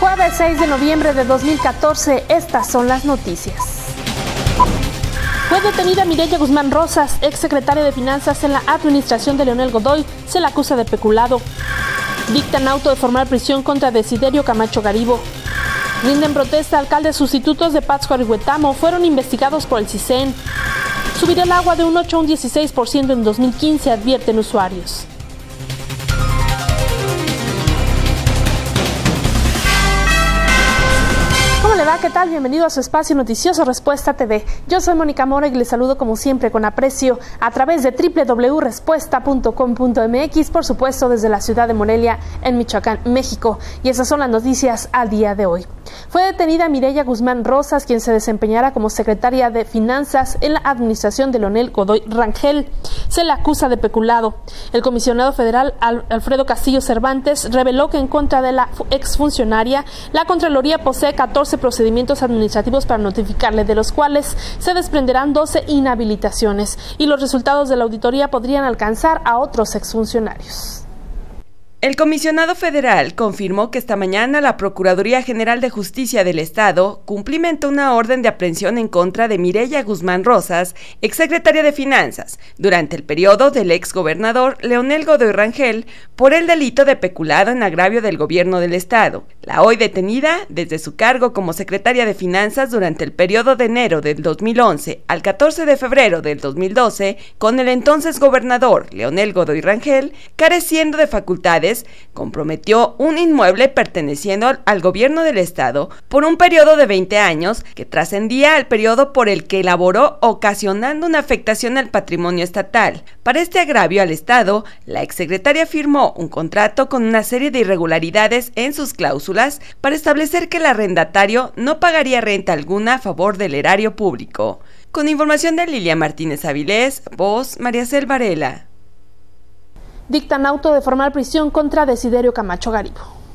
Jueves 6 de noviembre de 2014, estas son las noticias. Fue detenida Mireya Guzmán Rosas, secretaria de Finanzas en la administración de Leonel Godoy, se la acusa de peculado. Dictan auto de formal prisión contra Desiderio Camacho Garibo. Rinden protesta alcaldes sustitutos de Pátzcuaro y fueron investigados por el CISEN. Subirá el agua de un 8 a un 16% en 2015, advierten usuarios. ¿Qué tal? Bienvenido a su espacio noticioso Respuesta TV. Yo soy Mónica Mora y les saludo como siempre con aprecio a través de www.respuesta.com.mx, por supuesto desde la ciudad de Morelia, en Michoacán, México. Y esas son las noticias al día de hoy. Fue detenida Mireya Guzmán Rosas, quien se desempeñara como secretaria de Finanzas en la administración de Lonel Godoy Rangel. Se la acusa de peculado. El comisionado federal Alfredo Castillo Cervantes reveló que en contra de la exfuncionaria, la Contraloría posee 14 procedimientos administrativos para notificarle, de los cuales se desprenderán 12 inhabilitaciones y los resultados de la auditoría podrían alcanzar a otros exfuncionarios. El comisionado federal confirmó que esta mañana la Procuraduría General de Justicia del Estado cumplimentó una orden de aprehensión en contra de Mireya Guzmán Rosas, exsecretaria de Finanzas, durante el periodo del exgobernador Leonel Godoy Rangel por el delito de peculado en agravio del gobierno del Estado. La hoy detenida, desde su cargo como secretaria de Finanzas durante el periodo de enero del 2011 al 14 de febrero del 2012, con el entonces gobernador Leonel Godoy Rangel, careciendo de facultades comprometió un inmueble perteneciendo al gobierno del estado por un periodo de 20 años que trascendía al periodo por el que elaboró ocasionando una afectación al patrimonio estatal. Para este agravio al estado, la exsecretaria firmó un contrato con una serie de irregularidades en sus cláusulas para establecer que el arrendatario no pagaría renta alguna a favor del erario público. Con información de Lilia Martínez Avilés, voz María Cel dictan auto de formal prisión contra Desiderio Camacho Garibo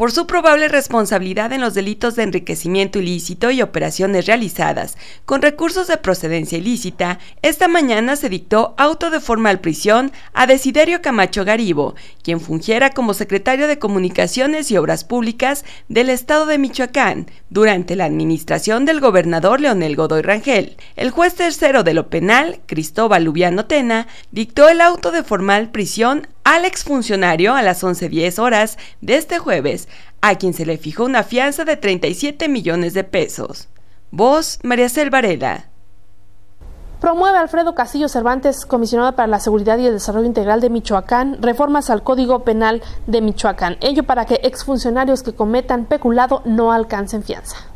por su probable responsabilidad en los delitos de enriquecimiento ilícito y operaciones realizadas con recursos de procedencia ilícita, esta mañana se dictó auto de formal prisión a Desiderio Camacho Garibo, quien fungiera como secretario de Comunicaciones y Obras Públicas del Estado de Michoacán durante la administración del gobernador Leonel Godoy Rangel. El juez tercero de lo penal, Cristóbal Lubiano Tena, dictó el auto de formal prisión al exfuncionario a las 11.10 horas de este jueves, a quien se le fijó una fianza de 37 millones de pesos. Voz María Selvarela. Promueve Alfredo Castillo Cervantes, comisionado para la Seguridad y el Desarrollo Integral de Michoacán, reformas al Código Penal de Michoacán, ello para que exfuncionarios que cometan peculado no alcancen fianza.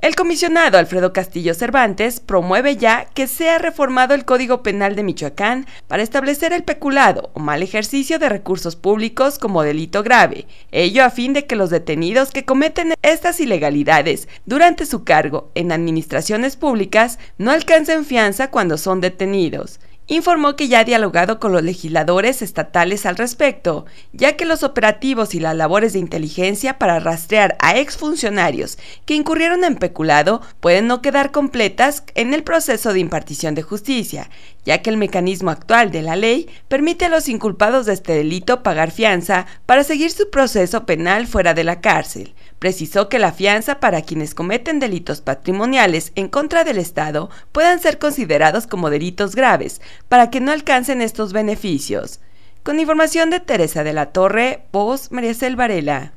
El comisionado Alfredo Castillo Cervantes promueve ya que sea reformado el Código Penal de Michoacán para establecer el peculado o mal ejercicio de recursos públicos como delito grave, ello a fin de que los detenidos que cometen estas ilegalidades durante su cargo en administraciones públicas no alcancen fianza cuando son detenidos informó que ya ha dialogado con los legisladores estatales al respecto, ya que los operativos y las labores de inteligencia para rastrear a exfuncionarios que incurrieron en peculado pueden no quedar completas en el proceso de impartición de justicia, ya que el mecanismo actual de la ley permite a los inculpados de este delito pagar fianza para seguir su proceso penal fuera de la cárcel. Precisó que la fianza para quienes cometen delitos patrimoniales en contra del Estado puedan ser considerados como delitos graves para que no alcancen estos beneficios. Con información de Teresa de la Torre, voz María Varela.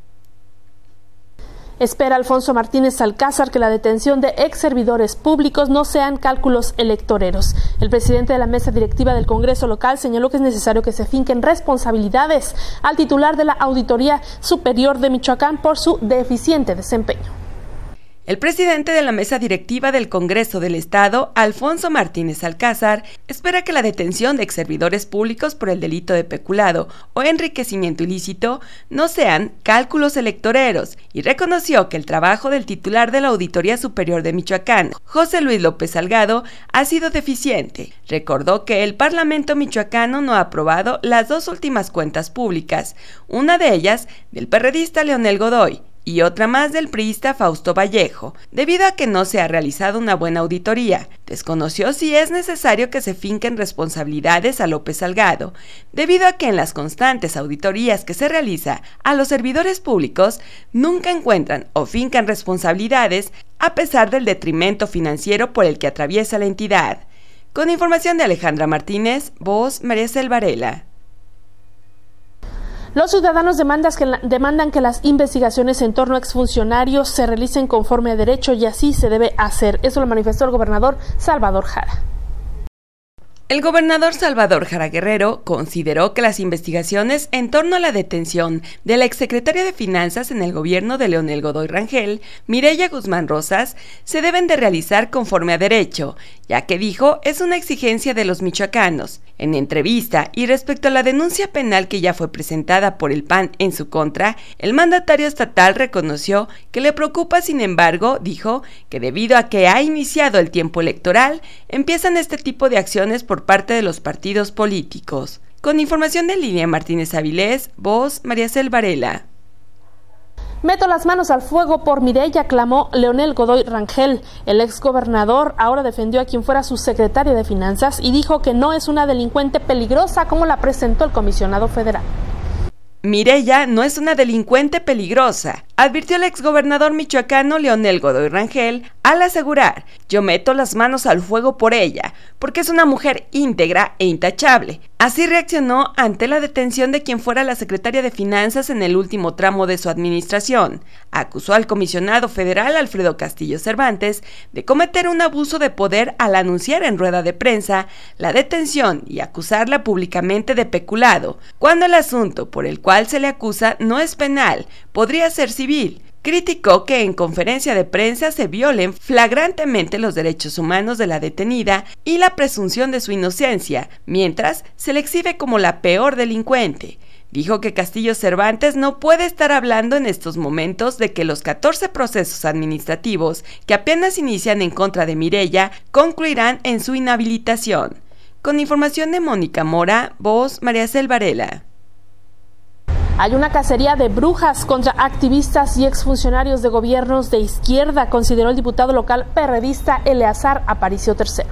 Espera Alfonso Martínez Alcázar que la detención de ex servidores públicos no sean cálculos electoreros. El presidente de la mesa directiva del Congreso local señaló que es necesario que se finquen responsabilidades al titular de la Auditoría Superior de Michoacán por su deficiente desempeño. El presidente de la mesa directiva del Congreso del Estado, Alfonso Martínez Alcázar, espera que la detención de servidores públicos por el delito de peculado o enriquecimiento ilícito no sean cálculos electoreros y reconoció que el trabajo del titular de la Auditoría Superior de Michoacán, José Luis López Salgado, ha sido deficiente. Recordó que el Parlamento michoacano no ha aprobado las dos últimas cuentas públicas, una de ellas del perredista Leonel Godoy y otra más del priista Fausto Vallejo, debido a que no se ha realizado una buena auditoría. Desconoció si es necesario que se finquen responsabilidades a López Salgado, debido a que en las constantes auditorías que se realiza a los servidores públicos nunca encuentran o fincan responsabilidades a pesar del detrimento financiero por el que atraviesa la entidad. Con información de Alejandra Martínez, voz María Selvarela. Los ciudadanos que demandan que las investigaciones en torno a exfuncionarios se realicen conforme a derecho y así se debe hacer. Eso lo manifestó el gobernador Salvador Jara. El gobernador Salvador Jara Guerrero consideró que las investigaciones en torno a la detención de la exsecretaria de Finanzas en el gobierno de Leonel Godoy Rangel, Mireya Guzmán Rosas, se deben de realizar conforme a derecho, ya que dijo es una exigencia de los michoacanos. En entrevista y respecto a la denuncia penal que ya fue presentada por el PAN en su contra, el mandatario estatal reconoció que le preocupa, sin embargo, dijo que debido a que ha iniciado el tiempo electoral, empiezan este tipo de acciones por parte de los partidos políticos. Con información de Línea Martínez Avilés, voz María Cel Varela. Meto las manos al fuego por Mireya, clamó Leonel Godoy Rangel. El exgobernador ahora defendió a quien fuera su secretario de Finanzas y dijo que no es una delincuente peligrosa como la presentó el comisionado federal. Mireya no es una delincuente peligrosa, advirtió el exgobernador michoacano Leonel Godoy Rangel al asegurar, yo meto las manos al fuego por ella, porque es una mujer íntegra e intachable. Así reaccionó ante la detención de quien fuera la secretaria de Finanzas en el último tramo de su administración. Acusó al comisionado federal Alfredo Castillo Cervantes de cometer un abuso de poder al anunciar en rueda de prensa la detención y acusarla públicamente de peculado, cuando el asunto por el cual se le acusa no es penal, podría ser civil criticó que en conferencia de prensa se violen flagrantemente los derechos humanos de la detenida y la presunción de su inocencia, mientras se le exhibe como la peor delincuente. Dijo que Castillo Cervantes no puede estar hablando en estos momentos de que los 14 procesos administrativos que apenas inician en contra de Mirella concluirán en su inhabilitación. Con información de Mónica Mora, voz María Selvarela. Hay una cacería de brujas contra activistas y exfuncionarios de gobiernos de izquierda, consideró el diputado local perredista Eleazar Aparicio III.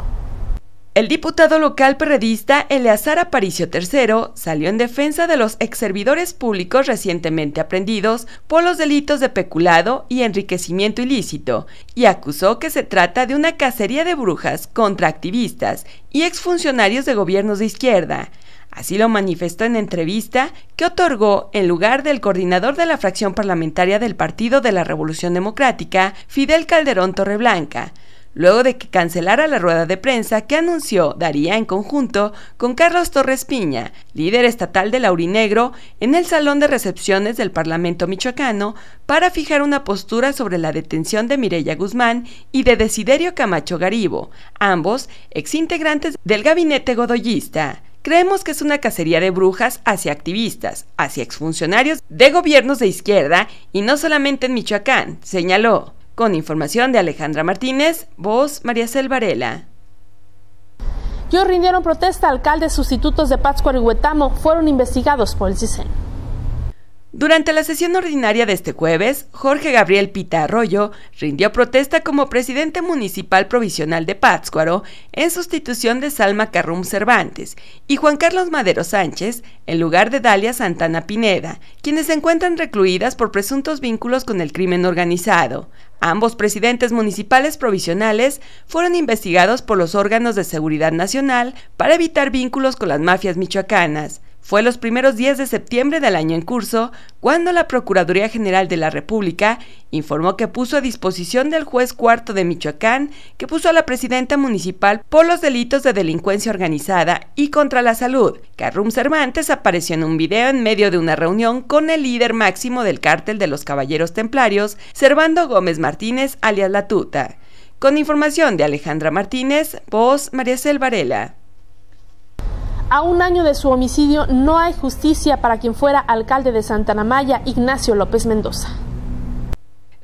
El diputado local perredista Eleazar Aparicio III salió en defensa de los exservidores públicos recientemente aprendidos por los delitos de peculado y enriquecimiento ilícito y acusó que se trata de una cacería de brujas contra activistas y exfuncionarios de gobiernos de izquierda. Así lo manifestó en entrevista que otorgó en lugar del coordinador de la fracción parlamentaria del Partido de la Revolución Democrática, Fidel Calderón Torreblanca, luego de que cancelara la rueda de prensa que anunció daría en conjunto con Carlos Torres Piña, líder estatal de Laurinegro, en el Salón de Recepciones del Parlamento Michoacano, para fijar una postura sobre la detención de Mireya Guzmán y de Desiderio Camacho Garibo, ambos exintegrantes del gabinete godoyista. Creemos que es una cacería de brujas hacia activistas, hacia exfuncionarios de gobiernos de izquierda y no solamente en Michoacán, señaló. Con información de Alejandra Martínez, voz María Selvarela. Yo rindieron protesta alcaldes sustitutos de Pátzcuaro y Huetamo fueron investigados por el CISEN. Durante la sesión ordinaria de este jueves, Jorge Gabriel Pita Arroyo rindió protesta como presidente municipal provisional de Pátzcuaro en sustitución de Salma Carrum Cervantes y Juan Carlos Madero Sánchez en lugar de Dalia Santana Pineda, quienes se encuentran recluidas por presuntos vínculos con el crimen organizado. Ambos presidentes municipales provisionales fueron investigados por los órganos de seguridad nacional para evitar vínculos con las mafias michoacanas. Fue los primeros días de septiembre del año en curso cuando la Procuraduría General de la República informó que puso a disposición del juez cuarto de Michoacán, que puso a la presidenta municipal por los delitos de delincuencia organizada y contra la salud. Carrum Cervantes apareció en un video en medio de una reunión con el líder máximo del cártel de los Caballeros Templarios, Servando Gómez Martínez, alias La Tuta. Con información de Alejandra Martínez, voz María Selvarela. A un año de su homicidio no hay justicia para quien fuera alcalde de Santa Namaya, Ignacio López Mendoza.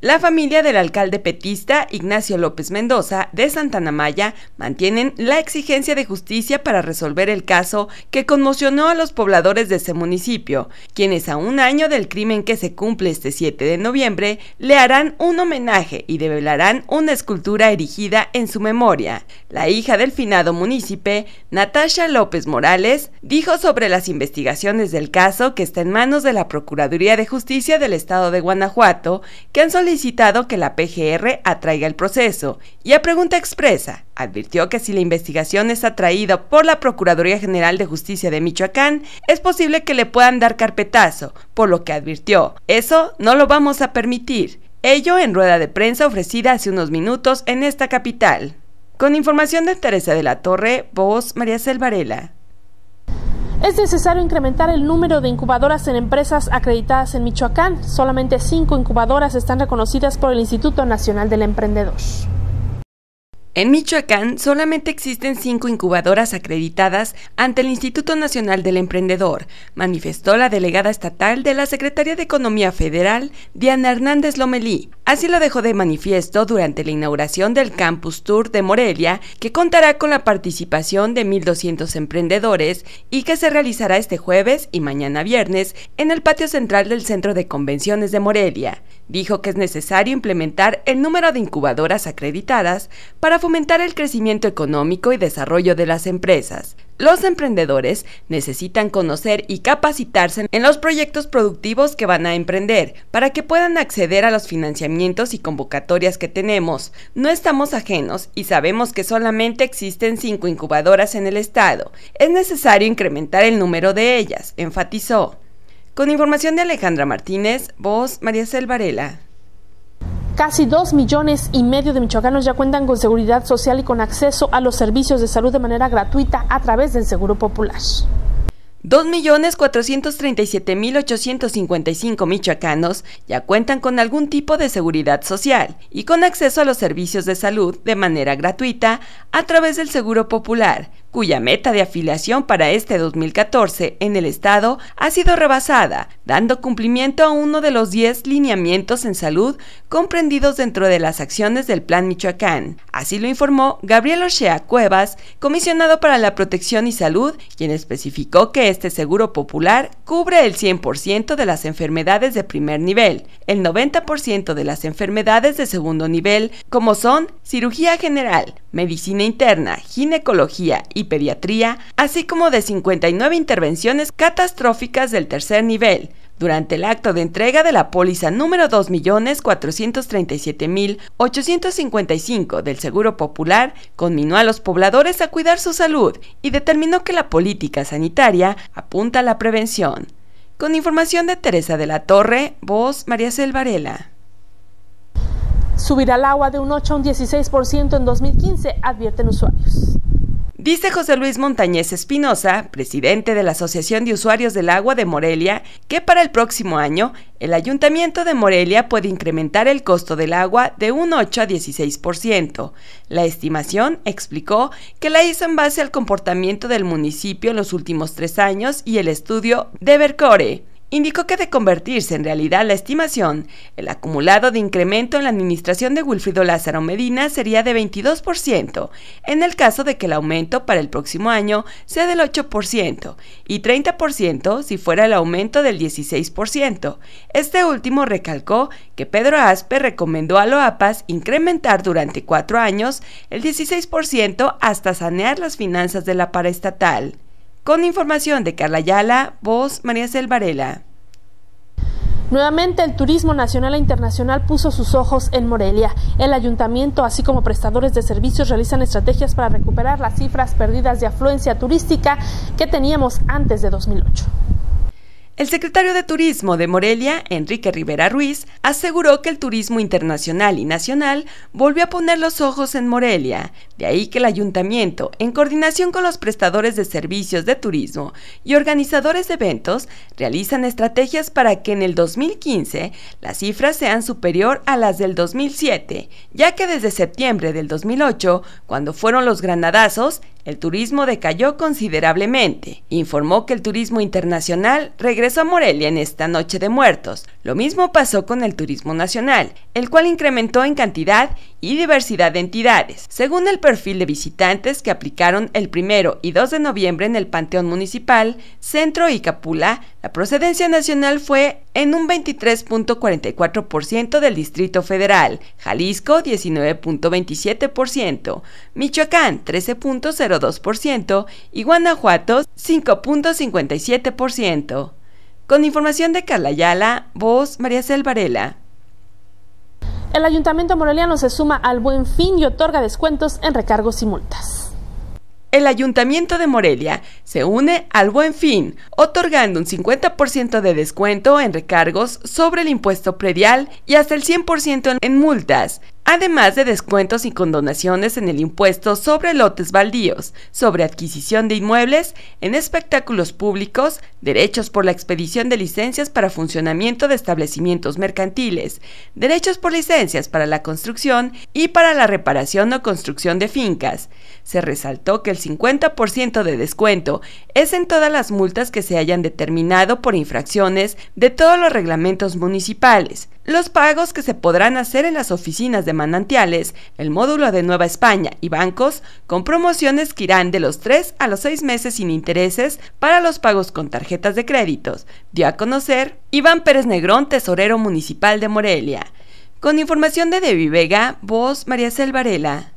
La familia del alcalde petista Ignacio López Mendoza de Santanamaya mantienen la exigencia de justicia para resolver el caso que conmocionó a los pobladores de ese municipio, quienes a un año del crimen que se cumple este 7 de noviembre le harán un homenaje y develarán una escultura erigida en su memoria. La hija del finado munícipe, Natasha López Morales, dijo sobre las investigaciones del caso que está en manos de la Procuraduría de Justicia del Estado de Guanajuato, que han solicitado que la PGR atraiga el proceso y a pregunta expresa advirtió que si la investigación es atraída por la Procuraduría General de Justicia de Michoacán, es posible que le puedan dar carpetazo, por lo que advirtió, eso no lo vamos a permitir. Ello en rueda de prensa ofrecida hace unos minutos en esta capital. Con información de Teresa de la Torre, voz María Selvarela. Es necesario incrementar el número de incubadoras en empresas acreditadas en Michoacán. Solamente cinco incubadoras están reconocidas por el Instituto Nacional del Emprendedor. En Michoacán solamente existen cinco incubadoras acreditadas ante el Instituto Nacional del Emprendedor, manifestó la delegada estatal de la Secretaría de Economía Federal, Diana Hernández Lomelí. Así lo dejó de manifiesto durante la inauguración del Campus Tour de Morelia, que contará con la participación de 1.200 emprendedores y que se realizará este jueves y mañana viernes en el patio central del Centro de Convenciones de Morelia. Dijo que es necesario implementar el número de incubadoras acreditadas para fomentar el crecimiento económico y desarrollo de las empresas. Los emprendedores necesitan conocer y capacitarse en los proyectos productivos que van a emprender para que puedan acceder a los financiamientos y convocatorias que tenemos. No estamos ajenos y sabemos que solamente existen cinco incubadoras en el estado. Es necesario incrementar el número de ellas, enfatizó. Con información de Alejandra Martínez, voz María Cel Varela. Casi dos millones y medio de michoacanos ya cuentan con seguridad social y con acceso a los servicios de salud de manera gratuita a través del Seguro Popular. 2.437.855 michoacanos ya cuentan con algún tipo de seguridad social y con acceso a los servicios de salud de manera gratuita a través del Seguro Popular, cuya meta de afiliación para este 2014 en el Estado ha sido rebasada, dando cumplimiento a uno de los 10 lineamientos en salud comprendidos dentro de las acciones del Plan Michoacán. Así lo informó Gabriel Ochea Cuevas, comisionado para la protección y salud, quien especificó que este seguro popular cubre el 100% de las enfermedades de primer nivel, el 90% de las enfermedades de segundo nivel, como son cirugía general, medicina interna, ginecología y pediatría, así como de 59 intervenciones catastróficas del tercer nivel, durante el acto de entrega de la póliza número 2.437.855 del Seguro Popular, conminó a los pobladores a cuidar su salud y determinó que la política sanitaria apunta a la prevención. Con información de Teresa de la Torre, voz María Selvarela. Subirá al agua de un 8 a un 16% en 2015, advierten usuarios. Dice José Luis Montañez Espinosa, presidente de la Asociación de Usuarios del Agua de Morelia, que para el próximo año el Ayuntamiento de Morelia puede incrementar el costo del agua de un 8 a 16%. La estimación, explicó, que la hizo en base al comportamiento del municipio en los últimos tres años y el estudio de Bercore. Indicó que de convertirse en realidad la estimación, el acumulado de incremento en la administración de Wilfrido Lázaro Medina sería de 22%, en el caso de que el aumento para el próximo año sea del 8% y 30% si fuera el aumento del 16%. Este último recalcó que Pedro Aspe recomendó a Loapas incrementar durante cuatro años el 16% hasta sanear las finanzas de la paraestatal. Con información de Carla Ayala, voz María Selvarela. Nuevamente el turismo nacional e internacional puso sus ojos en Morelia. El ayuntamiento, así como prestadores de servicios, realizan estrategias para recuperar las cifras perdidas de afluencia turística que teníamos antes de 2008. El secretario de Turismo de Morelia, Enrique Rivera Ruiz, aseguró que el turismo internacional y nacional volvió a poner los ojos en Morelia, de ahí que el ayuntamiento, en coordinación con los prestadores de servicios de turismo y organizadores de eventos, realizan estrategias para que en el 2015 las cifras sean superior a las del 2007, ya que desde septiembre del 2008, cuando fueron los granadazos, el turismo decayó considerablemente. Informó que el turismo internacional regresó a Morelia en esta noche de muertos. Lo mismo pasó con el turismo nacional, el cual incrementó en cantidad y diversidad de entidades. Según el perfil de visitantes que aplicaron el 1 y 2 de noviembre en el Panteón Municipal, Centro y Capula, la procedencia nacional fue en un 23.44% del Distrito Federal, Jalisco 19.27%, Michoacán 13.02% y Guanajuato 5.57%. Con información de Carla Ayala, voz María Cel El Ayuntamiento Moreliano se suma al buen fin y otorga descuentos en recargos y multas el Ayuntamiento de Morelia se une al Buen Fin, otorgando un 50% de descuento en recargos sobre el impuesto predial y hasta el 100% en multas además de descuentos y condonaciones en el impuesto sobre lotes baldíos, sobre adquisición de inmuebles, en espectáculos públicos, derechos por la expedición de licencias para funcionamiento de establecimientos mercantiles, derechos por licencias para la construcción y para la reparación o construcción de fincas. Se resaltó que el 50% de descuento es en todas las multas que se hayan determinado por infracciones de todos los reglamentos municipales, los pagos que se podrán hacer en las oficinas de manantiales, el módulo de Nueva España y bancos, con promociones que irán de los 3 a los 6 meses sin intereses para los pagos con tarjetas de créditos, dio a conocer Iván Pérez Negrón, tesorero municipal de Morelia. Con información de Devi Vega, voz María Selvarela.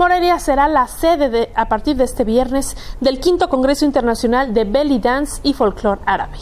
Morelia será la sede a partir de este viernes del quinto Congreso Internacional de Belly Dance y Folklore Árabe.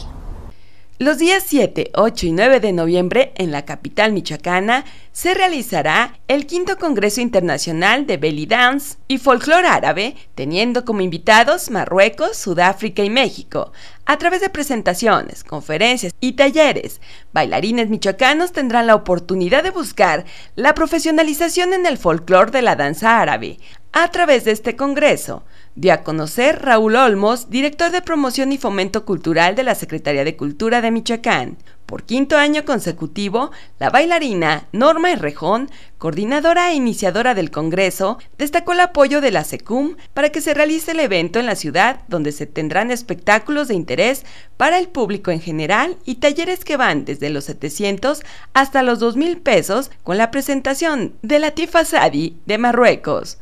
Los días 7, 8 y 9 de noviembre en la capital michoacana se realizará el quinto Congreso Internacional de Belly Dance y Folklore Árabe, teniendo como invitados Marruecos, Sudáfrica y México. A través de presentaciones, conferencias y talleres, bailarines michoacanos tendrán la oportunidad de buscar la profesionalización en el folclore de la danza árabe a través de este congreso. Dio a conocer Raúl Olmos, director de promoción y fomento cultural de la Secretaría de Cultura de Michoacán. Por quinto año consecutivo, la bailarina Norma Herrejón, coordinadora e iniciadora del Congreso, destacó el apoyo de la SECUM para que se realice el evento en la ciudad, donde se tendrán espectáculos de interés para el público en general y talleres que van desde los 700 hasta los $2,000 pesos con la presentación de Latifa Sadi de Marruecos.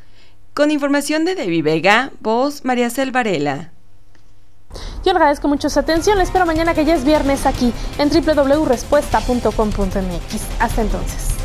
Con información de Debbie Vega, voz María Selvarela. Yo agradezco mucho su atención, espero mañana que ya es viernes aquí en www.respuesta.com.mx. Hasta entonces.